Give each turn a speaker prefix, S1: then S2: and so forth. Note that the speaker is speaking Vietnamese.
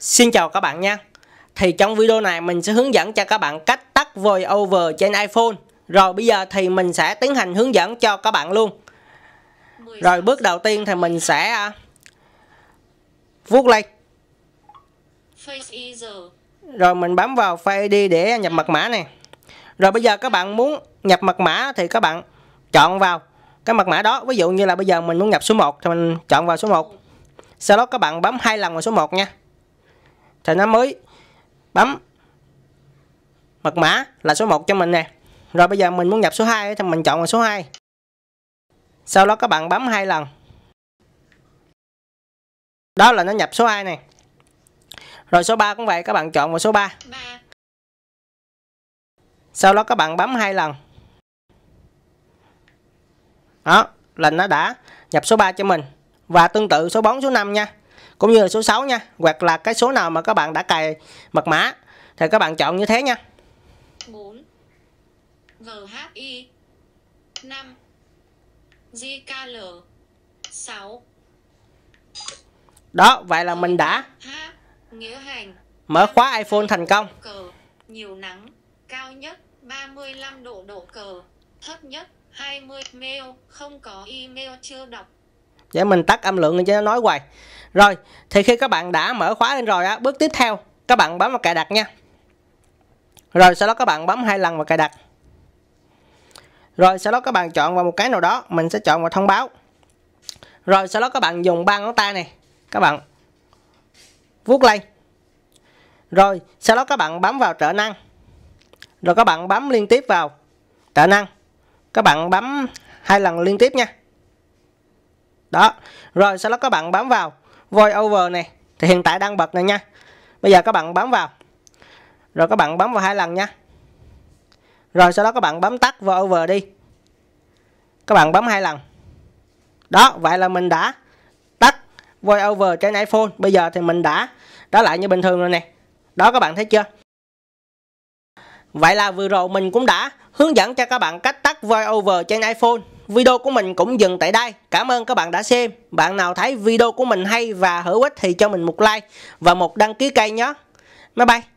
S1: Xin chào các bạn nha Thì trong video này mình sẽ hướng dẫn cho các bạn cách tắt VoiceOver trên iPhone Rồi bây giờ thì mình sẽ tiến hành hướng dẫn cho các bạn luôn Rồi bước đầu tiên thì mình sẽ à, vuốt lên Rồi mình bấm vào Face ID để nhập mật mã này Rồi bây giờ các bạn muốn nhập mật mã thì các bạn chọn vào cái mật mã đó Ví dụ như là bây giờ mình muốn nhập số 1 thì mình chọn vào số 1 Sau đó các bạn bấm hai lần vào số 1 nha thì nó mới bấm mật mã là số 1 cho mình nè rồi bây giờ mình muốn nhập số 2 thì mình chọn là số 2 sau đó các bạn bấm hai lần đó là nó nhập số 2 này rồi số 3 cũng vậy các bạn chọn vào số 3 sau đó các bạn bấm hai lần đó là nó đã nhập số 3 cho mình và tương tự số 4 số 5 nha cũng như là số 6 nha hoặc là cái số nào mà các bạn đã cài mật mã thì các bạn chọn như thế nha
S2: 4 VHI 5 JKL 6
S1: đó vậy là mình đã mở khóa iPhone thành công
S2: nhiều nắng cao nhất 35 độ độ cờ thấp nhất 20 mail không có email chưa đọc
S1: để mình tắt âm lượng cho nó nói hoài rồi thì khi các bạn đã mở khóa lên rồi á bước tiếp theo các bạn bấm vào cài đặt nha rồi sau đó các bạn bấm hai lần vào cài đặt rồi sau đó các bạn chọn vào một cái nào đó mình sẽ chọn vào thông báo rồi sau đó các bạn dùng ba ngón tay này các bạn vuốt lên rồi sau đó các bạn bấm vào trợ năng rồi các bạn bấm liên tiếp vào trợ năng các bạn bấm hai lần liên tiếp nha đó rồi sau đó các bạn bấm vào Voice over này thì hiện tại đang bật này nha bây giờ các bạn bấm vào rồi các bạn bấm vào hai lần nha rồi sau đó các bạn bấm tắt Voice over đi các bạn bấm hai lần đó vậy là mình đã tắt Voice over trên iphone bây giờ thì mình đã đó lại như bình thường rồi nè đó các bạn thấy chưa Vậy là vừa rồi mình cũng đã hướng dẫn cho các bạn cách tắt Voice Over trên iPhone Video của mình cũng dừng tại đây. Cảm ơn các bạn đã xem. Bạn nào thấy video của mình hay và hữu ích thì cho mình một like và một đăng ký kênh nhé. Bye bye.